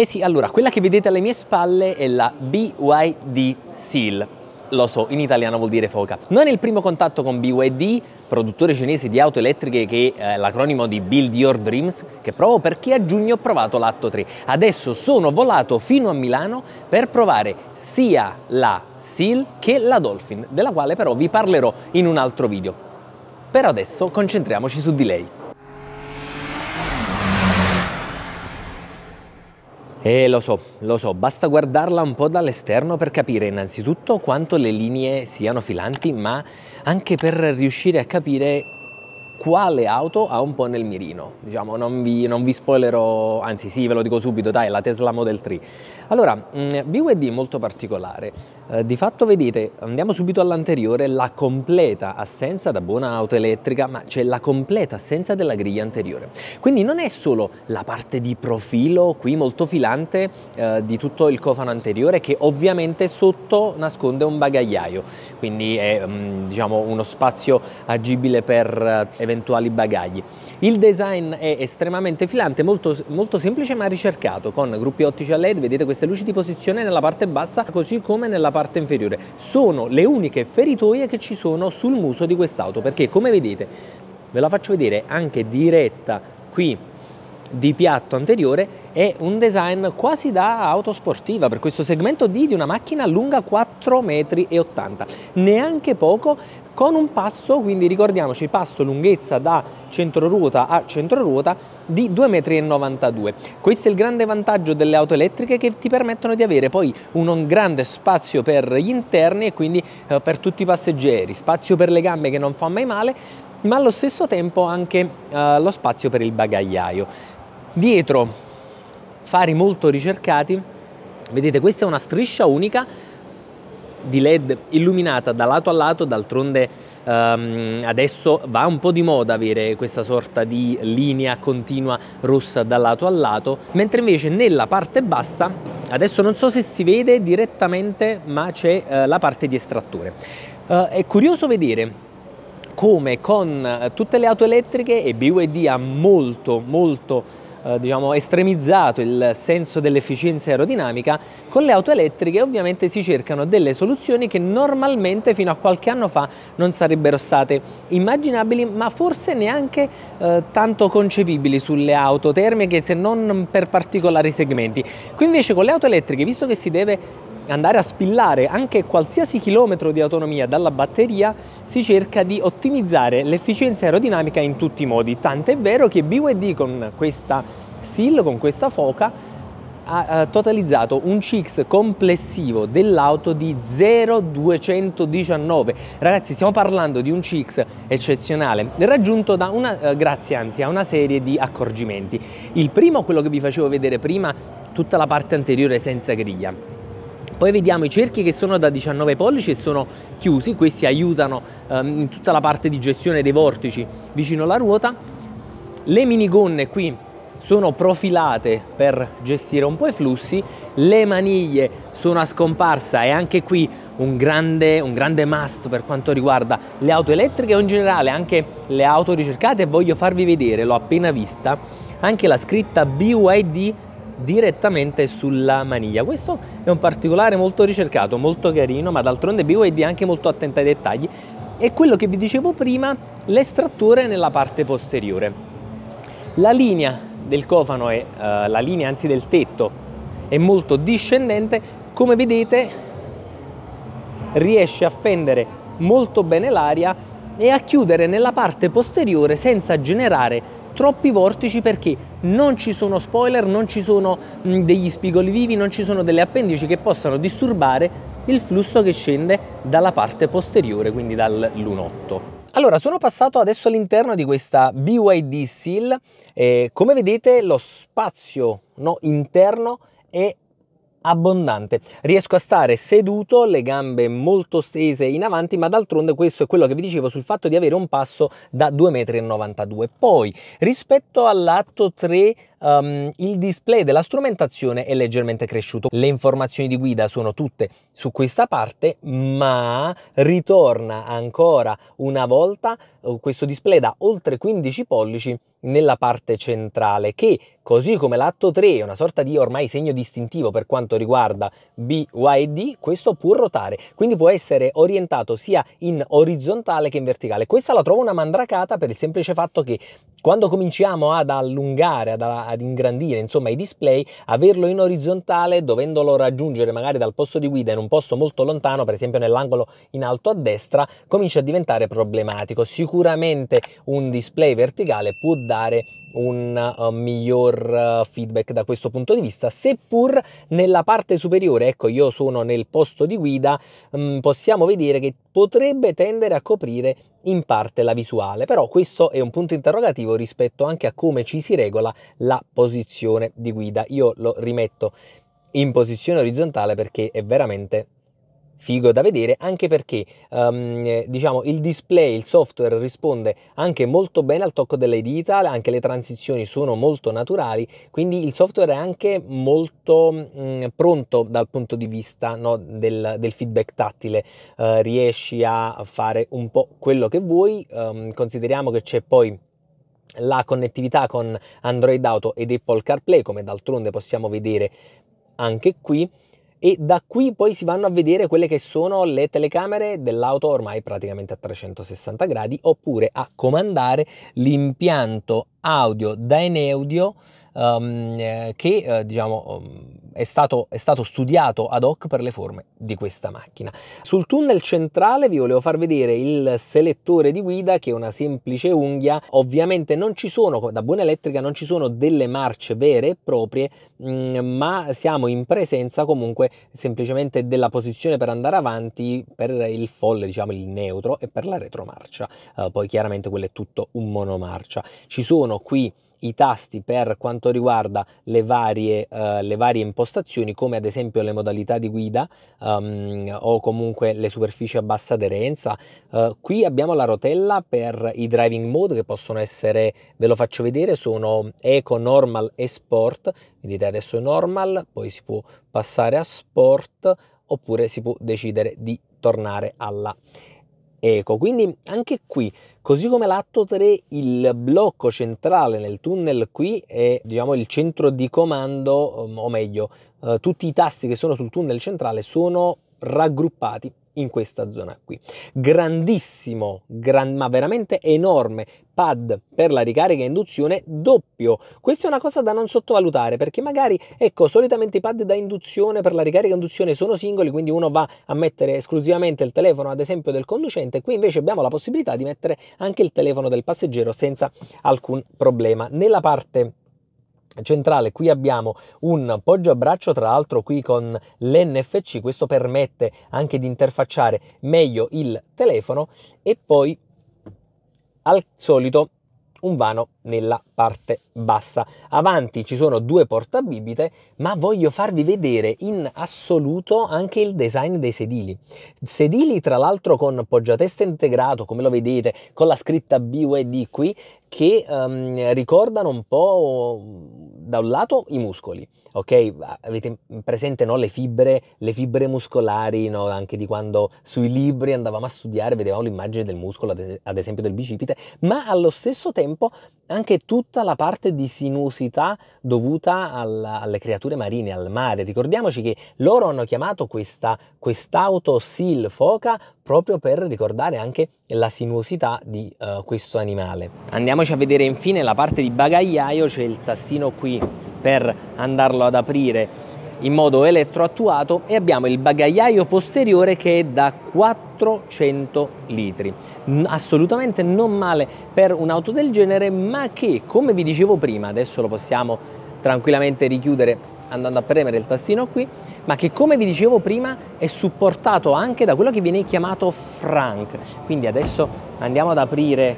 Eh sì, allora, quella che vedete alle mie spalle è la BYD Seal lo so, in italiano vuol dire foca. Non è il primo contatto con BYD, produttore cinese di auto elettriche che è eh, l'acronimo di Build Your Dreams, che provo perché a giugno ho provato l'Atto 3. Adesso sono volato fino a Milano per provare sia la SEAL che la Dolphin, della quale però vi parlerò in un altro video. Per adesso concentriamoci su di lei. Eh, lo so, lo so, basta guardarla un po' dall'esterno per capire innanzitutto quanto le linee siano filanti, ma anche per riuscire a capire quale auto ha un po' nel mirino. Diciamo, non vi, non vi spoilerò, anzi sì, ve lo dico subito, dai, la Tesla Model 3. Allora, mh, mm, BYD molto particolare. Eh, di fatto vedete, andiamo subito all'anteriore, la completa assenza da buona auto elettrica, ma c'è la completa assenza della griglia anteriore. Quindi non è solo la parte di profilo, qui molto filante, eh, di tutto il cofano anteriore, che ovviamente sotto nasconde un bagagliaio. Quindi è, mm, diciamo, uno spazio agibile per eh, eventuali bagagli. Il design è estremamente filante, molto, molto semplice ma ricercato, con gruppi ottici a LED, vedete queste luci di posizione nella parte bassa così come nella parte inferiore. Sono le uniche feritoie che ci sono sul muso di quest'auto, perché come vedete, ve la faccio vedere anche diretta qui di piatto anteriore è un design quasi da auto sportiva per questo segmento D di una macchina lunga 4,80 m, neanche poco con un passo, quindi ricordiamoci, passo lunghezza da centro ruota a centro ruota di 2,92 m. Questo è il grande vantaggio delle auto elettriche che ti permettono di avere poi un grande spazio per gli interni e quindi eh, per tutti i passeggeri, spazio per le gambe che non fa mai male, ma allo stesso tempo anche eh, lo spazio per il bagagliaio. Dietro fari molto ricercati, vedete questa è una striscia unica di LED illuminata da lato a lato, d'altronde ehm, adesso va un po' di moda avere questa sorta di linea continua rossa da lato a lato, mentre invece nella parte bassa, adesso non so se si vede direttamente, ma c'è eh, la parte di estrattore. Eh, è curioso vedere come con tutte le auto elettriche e BYD ha molto molto eh, diciamo, estremizzato il senso dell'efficienza aerodinamica, con le auto elettriche ovviamente si cercano delle soluzioni che normalmente fino a qualche anno fa non sarebbero state immaginabili, ma forse neanche eh, tanto concepibili sulle auto termiche se non per particolari segmenti. Qui invece con le auto elettriche, visto che si deve andare a spillare anche qualsiasi chilometro di autonomia dalla batteria, si cerca di ottimizzare l'efficienza aerodinamica in tutti i modi. Tant'è vero che BYD con questa SIL, con questa foca, ha eh, totalizzato un CX complessivo dell'auto di 0,219. Ragazzi, stiamo parlando di un CX eccezionale, raggiunto da una, eh, grazie anzi a una serie di accorgimenti. Il primo, quello che vi facevo vedere prima, tutta la parte anteriore senza griglia. Poi vediamo i cerchi che sono da 19 pollici e sono chiusi, questi aiutano ehm, in tutta la parte di gestione dei vortici vicino alla ruota. Le minigonne qui sono profilate per gestire un po' i flussi, le maniglie sono a scomparsa e anche qui un grande, un grande must per quanto riguarda le auto elettriche o in generale anche le auto ricercate voglio farvi vedere, l'ho appena vista, anche la scritta BYD direttamente sulla maniglia. Questo è un particolare molto ricercato, molto carino, ma d'altronde BYD è anche molto attento ai dettagli. E quello che vi dicevo prima, l'estrattore nella parte posteriore. La linea del cofano, è, eh, la linea anzi del tetto, è molto discendente. Come vedete riesce a fendere molto bene l'aria e a chiudere nella parte posteriore senza generare troppi vortici perché non ci sono spoiler, non ci sono degli spigoli vivi, non ci sono delle appendici che possano disturbare il flusso che scende dalla parte posteriore, quindi dal lunotto. Allora, sono passato adesso all'interno di questa BYD Seal. Eh, come vedete, lo spazio no, interno è abbondante. Riesco a stare seduto, le gambe molto stese in avanti, ma d'altronde questo è quello che vi dicevo sul fatto di avere un passo da 2,92 m. Poi, rispetto all'atto 3 um, il display della strumentazione è leggermente cresciuto. Le informazioni di guida sono tutte su questa parte, ma ritorna ancora una volta eh, questo display da oltre 15 pollici nella parte centrale che così come l'atto 3 è una sorta di ormai segno distintivo per quanto riguarda BYD questo può ruotare quindi può essere orientato sia in orizzontale che in verticale questa la trovo una mandracata per il semplice fatto che quando cominciamo ad allungare ad, ad ingrandire insomma i display, averlo in orizzontale dovendolo raggiungere magari dal posto di guida in un posto molto lontano, per esempio nell'angolo in alto a destra, comincia a diventare problematico. Sicuramente un display verticale può dare un uh, miglior uh, feedback da questo punto di vista, seppur nella parte superiore, ecco io sono nel posto di guida, um, possiamo vedere che potrebbe tendere a coprire in parte la visuale, però questo è un punto interrogativo rispetto anche a come ci si regola la posizione di guida. Io lo rimetto in posizione orizzontale perché è veramente figo da vedere anche perché um, diciamo il display il software risponde anche molto bene al tocco delle dita anche le transizioni sono molto naturali quindi il software è anche molto um, pronto dal punto di vista no, del, del, feedback tattile uh, riesci a fare un po' quello che vuoi um, consideriamo che c'è poi la connettività con Android Auto ed Apple CarPlay come d'altronde possiamo vedere anche qui e da qui poi si vanno a vedere quelle che sono le telecamere dell'auto ormai praticamente a 360 gradi oppure a comandare l'impianto audio Dyne Audio um, che eh, diciamo, ehm, è, stato, è stato studiato ad hoc per le forme di questa macchina. Sul tunnel centrale vi volevo far vedere il selettore di guida che è una semplice unghia, ovviamente non ci sono, da buona elettrica non ci sono delle marce vere e proprie, mm, ma siamo in presenza comunque semplicemente della posizione per andare avanti per il folle, diciamo il neutro e per la retromarcia, uh, poi chiaramente quello è tutto un monomarcia. Ci sono qui i tasti per quanto riguarda le varie, uh, le varie impostazioni come ad esempio le modalità di guida um, o comunque le superfici a bassa aderenza. Uh, qui abbiamo la rotella per i driving mode che possono essere, ve lo faccio vedere, sono eco, normal e sport. Vedete adesso è normal, poi si può passare a sport oppure si può decidere di tornare alla eco. Quindi anche qui, così come l'atto 3, il blocco centrale nel tunnel qui è diciamo, il centro di comando, o meglio, eh, tutti i tasti che sono sul tunnel centrale sono raggruppati in questa zona qui. Grandissimo, gran, ma veramente enorme pad per la ricarica e induzione doppio. Questa è una cosa da non sottovalutare perché magari, ecco, solitamente i pad da induzione per la ricarica e induzione sono singoli, quindi uno va a mettere esclusivamente il telefono, ad esempio, del conducente. Qui invece abbiamo la possibilità di mettere anche il telefono del passeggero senza alcun problema. Nella parte centrale qui abbiamo un poggio a braccio tra l'altro qui con l'NFC questo permette anche di interfacciare meglio il telefono e poi al solito un vano nella parte bassa. Avanti ci sono due portabibite, ma voglio farvi vedere in assoluto anche il design dei sedili. Sedili tra l'altro con poggiatesta integrato, come lo vedete, con la scritta BUD qui, che um, ricordano un po' da un lato i muscoli, ok? Avete presente no? le fibre, le fibre muscolari, no? anche di quando sui libri andavamo a studiare, vedevamo l'immagine del muscolo, ad esempio del bicipite, ma allo stesso tempo anche anche tutta la parte di sinuosità dovuta alla, alle creature marine, al mare. Ricordiamoci che loro hanno chiamato questa, quest'auto Seal Foca proprio per ricordare anche la sinuosità di uh, questo animale. Andiamoci a vedere infine la parte di bagagliaio, c'è il tastino qui per andarlo ad aprire in modo elettroattuato e abbiamo il bagagliaio posteriore che è da 400 litri. Assolutamente non male per un'auto del genere, ma che, come vi dicevo prima, adesso lo possiamo tranquillamente richiudere andando a premere il tastino qui, ma che come vi dicevo prima è supportato anche da quello che viene chiamato Frank. Quindi adesso andiamo ad aprire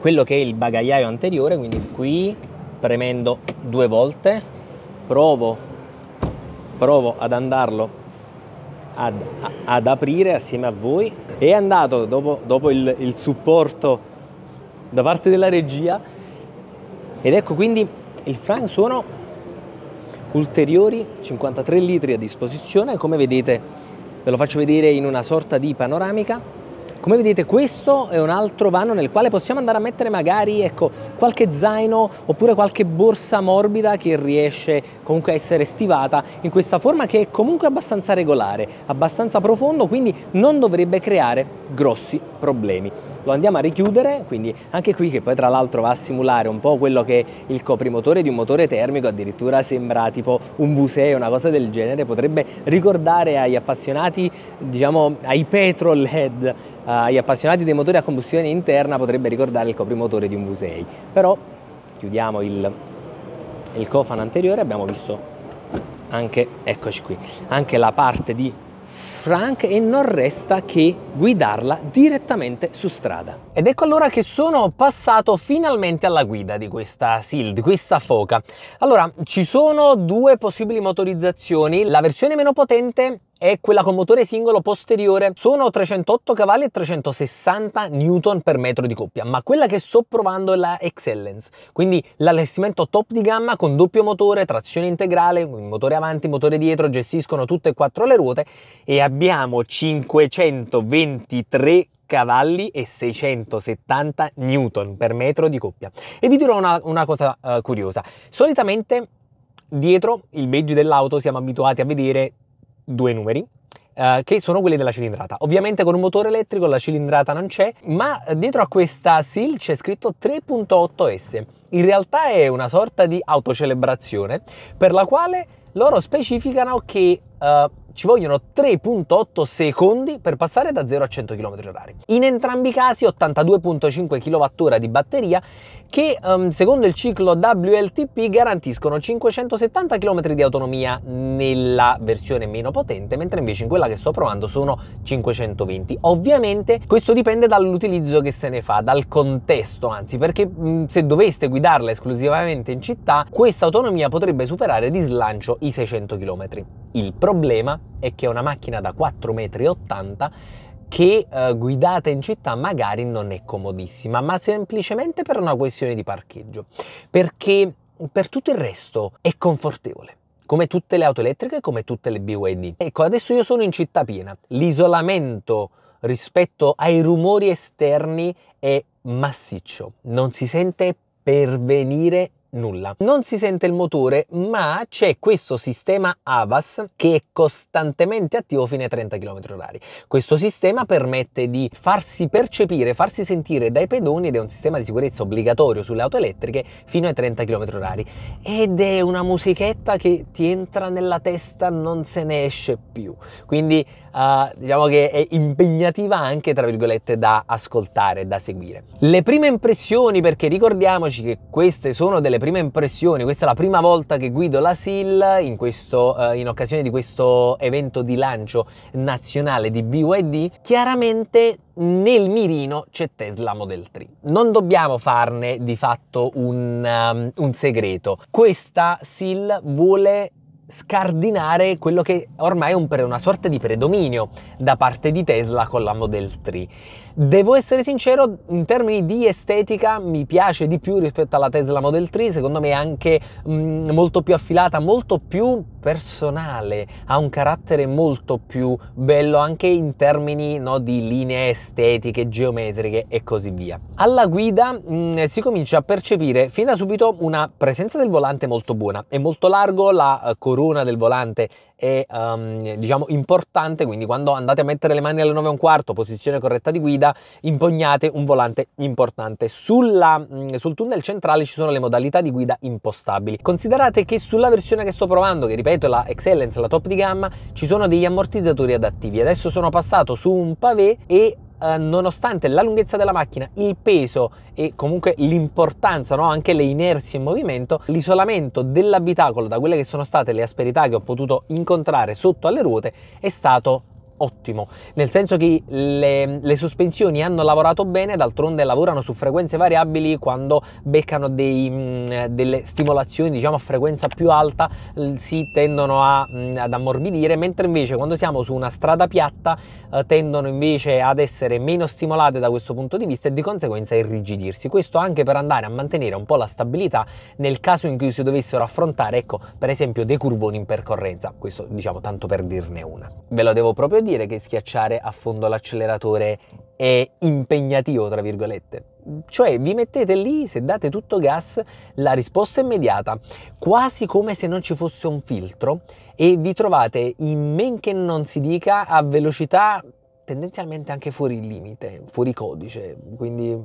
quello che è il bagagliaio anteriore, quindi qui premendo due volte, provo provo ad andarlo ad, ad, aprire assieme a voi. È andato dopo, dopo il, il, supporto da parte della regia. Ed ecco quindi il frang sono ulteriori 53 litri a disposizione. Come vedete, ve lo faccio vedere in una sorta di panoramica. Come vedete questo è un altro vano nel quale possiamo andare a mettere magari ecco, qualche zaino oppure qualche borsa morbida che riesce comunque a essere stivata in questa forma che è comunque abbastanza regolare, abbastanza profondo, quindi non dovrebbe creare grossi problemi lo andiamo a richiudere, quindi anche qui che poi tra l'altro va a simulare un po' quello che il coprimotore di un motore termico, addirittura sembra tipo un V6 una cosa del genere, potrebbe ricordare agli appassionati, diciamo ai petrol head, eh, agli appassionati dei motori a combustione interna, potrebbe ricordare il coprimotore di un V6. Però chiudiamo il, il cofano anteriore, abbiamo visto anche, eccoci qui, anche la parte di Frank e non resta che guidarla direttamente su strada. Ed ecco allora che sono passato finalmente alla guida di questa SIL, di questa foca. Allora, ci sono due possibili motorizzazioni, la versione meno potente è quella con motore singolo posteriore sono 308 cavalli e 360 newton per metro di coppia ma quella che sto provando è la Excellence quindi l'allestimento top di gamma con doppio motore trazione integrale motore avanti motore dietro gestiscono tutte e quattro le ruote e abbiamo 523 cavalli e 670 newton per metro di coppia e vi dirò una, una cosa uh, curiosa solitamente dietro il badge dell'auto siamo abituati a vedere due numeri eh, che sono quelli della cilindrata. Ovviamente con un motore elettrico la cilindrata non c'è, ma dietro a questa SIL c'è scritto 3.8S. In realtà è una sorta di autocelebrazione per la quale loro specificano che eh, ci vogliono 3.8 secondi per passare da 0 a 100 km/h. In entrambi i casi 82.5 kWh di batteria che um, secondo il ciclo WLTP garantiscono 570 km di autonomia nella versione meno potente, mentre invece in quella che sto provando sono 520. Ovviamente questo dipende dall'utilizzo che se ne fa, dal contesto, anzi, perché mh, se doveste guidarla esclusivamente in città, questa autonomia potrebbe superare di slancio i 600 km. Il problema è che è una macchina da 4,80 m che eh, guidata in città magari non è comodissima, ma semplicemente per una questione di parcheggio, perché per tutto il resto è confortevole come tutte le auto elettriche, come tutte le BYD. Ecco, adesso io sono in città piena, l'isolamento rispetto ai rumori esterni è massiccio, non si sente pervenire nulla. Non si sente il motore, ma c'è questo sistema AVAS che è costantemente attivo fino ai 30 km/h. Questo sistema permette di farsi percepire, farsi sentire dai pedoni ed è un sistema di sicurezza obbligatorio sulle auto elettriche fino ai 30 km/h. Ed è una musichetta che ti entra nella testa, non se ne esce più. Quindi uh, diciamo che è impegnativa anche tra virgolette da ascoltare, da seguire. Le prime impressioni, perché ricordiamoci che queste sono delle prime impressioni, questa è la prima volta che guido la SIL in, questo, uh, in occasione di questo evento di lancio nazionale di BYD, chiaramente nel mirino c'è Tesla Model 3. Non dobbiamo farne di fatto un, um, un segreto. Questa SIL vuole scardinare quello che ormai è un, una sorta di predominio da parte di Tesla con la Model 3. Devo essere sincero, in termini di estetica mi piace di più rispetto alla Tesla Model 3, secondo me è anche mh, mm, molto più affilata, molto più personale, ha un carattere molto più bello anche in termini no, di linee estetiche, geometriche e così via. Alla guida mh, mm, si comincia a percepire fin da subito una presenza del volante molto buona, è molto largo, la eh, corona del volante è um, diciamo importante, quindi quando andate a mettere le mani alle 9 e un quarto, posizione corretta di guida, impugnate un volante importante. Sulla, mm, sul tunnel centrale ci sono le modalità di guida impostabili. Considerate che sulla versione che sto provando, che ripeto è la Excellence, la top di gamma, ci sono degli ammortizzatori adattivi. Adesso sono passato su un pavé e eh, nonostante la lunghezza della macchina, il peso e comunque l'importanza, no? anche le inerzie in movimento, l'isolamento dell'abitacolo da quelle che sono state le asperità che ho potuto incontrare sotto alle ruote è stato ottimo, nel senso che le, le, sospensioni hanno lavorato bene, d'altronde lavorano su frequenze variabili quando beccano dei, mh, mm, delle stimolazioni diciamo a frequenza più alta si tendono a, mh, mm, ad ammorbidire, mentre invece quando siamo su una strada piatta eh, tendono invece ad essere meno stimolate da questo punto di vista e di conseguenza a irrigidirsi, questo anche per andare a mantenere un po' la stabilità nel caso in cui si dovessero affrontare ecco per esempio dei curvoni in percorrenza, questo diciamo tanto per dirne una. Ve lo devo proprio dire che schiacciare a fondo l'acceleratore è impegnativo, tra virgolette. Cioè vi mettete lì, se date tutto gas, la risposta è immediata, quasi come se non ci fosse un filtro e vi trovate in men che non si dica a velocità tendenzialmente anche fuori limite, fuori codice, quindi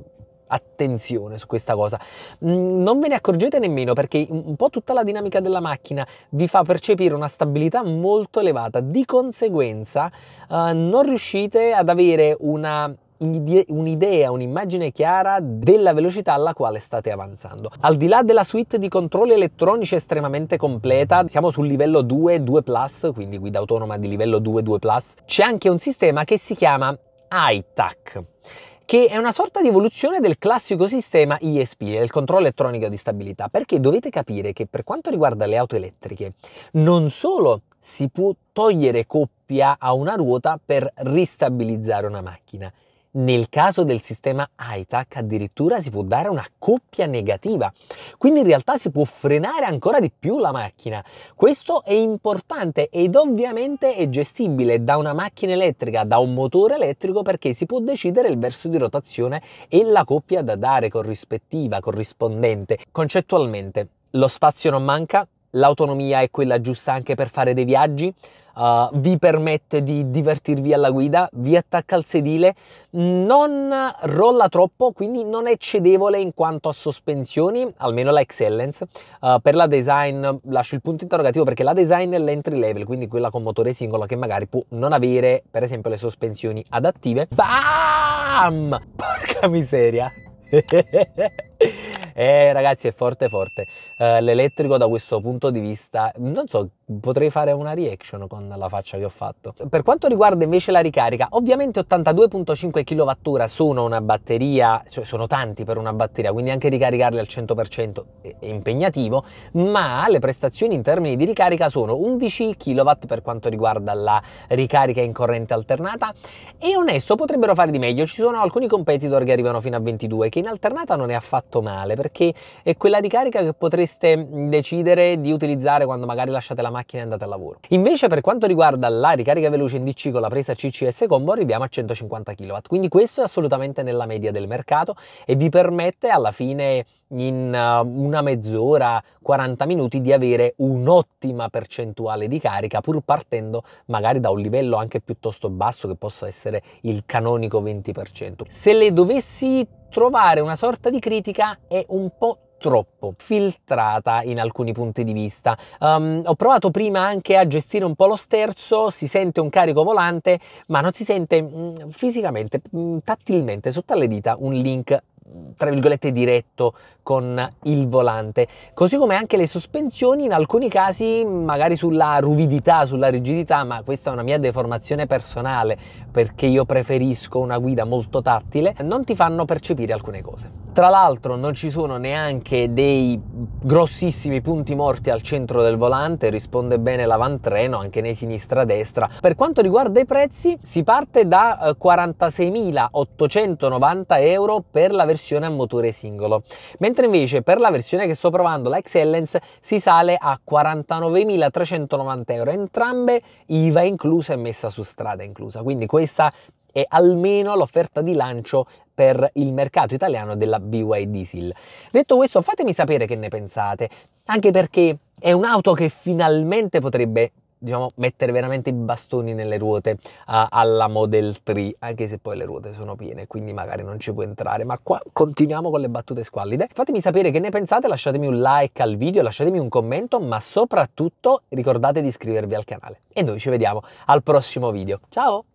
attenzione su questa cosa. Mm, non ve ne accorgete nemmeno perché un po' tutta la dinamica della macchina vi fa percepire una stabilità molto elevata, di conseguenza eh, non riuscite ad avere una un'idea, un'immagine chiara della velocità alla quale state avanzando. Al di là della suite di controlli elettronici estremamente completa, siamo sul livello 2, 2 Plus, quindi guida autonoma di livello 2, 2 Plus, c'è anche un sistema che si chiama iTAC che è una sorta di evoluzione del classico sistema ISP, il controllo elettronico di stabilità, perché dovete capire che per quanto riguarda le auto elettriche, non solo si può togliere coppia a una ruota per ristabilizzare una macchina, nel caso del sistema ITAC addirittura si può dare una coppia negativa, quindi in realtà si può frenare ancora di più la macchina. Questo è importante ed ovviamente è gestibile da una macchina elettrica, da un motore elettrico perché si può decidere il verso di rotazione e la coppia da dare corrispettiva, corrispondente. Concettualmente, lo spazio non manca, l'autonomia è quella giusta anche per fare dei viaggi, uh, vi permette di divertirvi alla guida, vi attacca al sedile, non rolla troppo, quindi non è cedevole in quanto a sospensioni, almeno la Excellence. Uh, per la design lascio il punto interrogativo perché la design è l'entry level, quindi quella con motore singolo che magari può non avere per esempio le sospensioni adattive. BAM! Porca miseria! Eh ragazzi è forte forte, uh, l'elettrico da questo punto di vista non so potrei fare una reaction con la faccia che ho fatto. Per quanto riguarda invece la ricarica, ovviamente 82.5 kWh sono una batteria, cioè sono tanti per una batteria, quindi anche ricaricarli al 100% è impegnativo, ma le prestazioni in termini di ricarica sono 11 kW per quanto riguarda la ricarica in corrente alternata e onesto potrebbero fare di meglio, ci sono alcuni competitor che arrivano fino a 22 che in alternata non è affatto male perché è quella ricarica che potreste decidere di utilizzare quando magari lasciate la macchina macchina è andata al lavoro. Invece per quanto riguarda la ricarica veloce in DC con la presa CCS combo arriviamo a 150 kW, quindi questo è assolutamente nella media del mercato e vi permette alla fine in eh, una mezz'ora, 40 minuti di avere un'ottima percentuale di carica pur partendo magari da un livello anche piuttosto basso che possa essere il canonico 20%. Se le dovessi trovare una sorta di critica è un po' troppo filtrata in alcuni punti di vista. Um, ho provato prima anche a gestire un po' lo sterzo, si sente un carico volante, ma non si sente mh, mm, fisicamente, mh, mm, tattilmente sotto alle dita un link tra virgolette diretto con il volante, così come anche le sospensioni in alcuni casi magari sulla ruvidità, sulla rigidità, ma questa è una mia deformazione personale perché io preferisco una guida molto tattile, non ti fanno percepire alcune cose. Tra l'altro non ci sono neanche dei grossissimi punti morti al centro del volante, risponde bene l'avantreno anche nei sinistra-destra. Per quanto riguarda i prezzi si parte da 46.890 eh, euro per la versione a motore singolo, mentre invece per la versione che sto provando, la Excellence, si sale a 49.390 euro, entrambe IVA inclusa e messa su strada inclusa, quindi questa è almeno l'offerta di lancio per il mercato italiano della BY Diesel. Detto questo, fatemi sapere che ne pensate, anche perché è un'auto che finalmente potrebbe diciamo, mettere veramente i bastoni nelle ruote uh, alla Model 3, anche se poi le ruote sono piene, quindi magari non ci può entrare. Ma qua continuiamo con le battute squallide. Fatemi sapere che ne pensate, lasciatemi un like al video, lasciatemi un commento, ma soprattutto ricordate di iscrivervi al canale. E noi ci vediamo al prossimo video. Ciao!